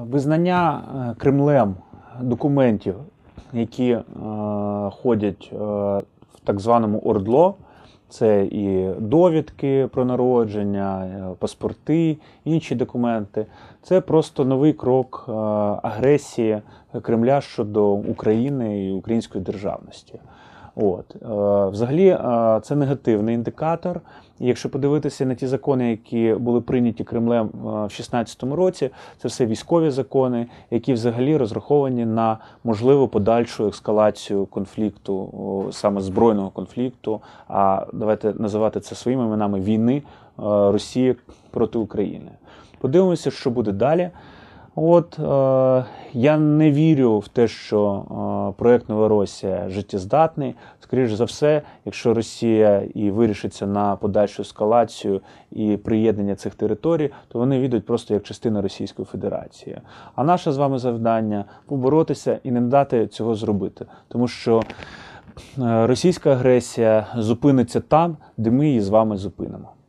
Визнання е, Кремлем документів, які е, ходять е, в так званому ордло, це і довідки про народження, паспорти, інші документи. Це просто новий крок агресії Кремля щодо України і української державності. От е, Взагалі, е, це негативний індикатор. Якщо подивитися на ті закони, які були прийняті Кремлем е, в 2016 році, це все військові закони, які взагалі розраховані на можливу подальшу ескалацію конфлікту, саме збройного конфлікту. А давайте називати це своїми іменами війни Росії проти України. Подивимося, що буде далі. От е, я не вірю в те, що е, проект Новоросія життєздатний. Скоріше за все, якщо Росія і вирішиться на подальшу ескалацію і приєднання цих територій, то вони відуть просто як частина Російської Федерації. А наше з вами завдання поборотися і не дати цього зробити, тому що е, російська агресія зупиниться там, де ми її з вами зупинимо.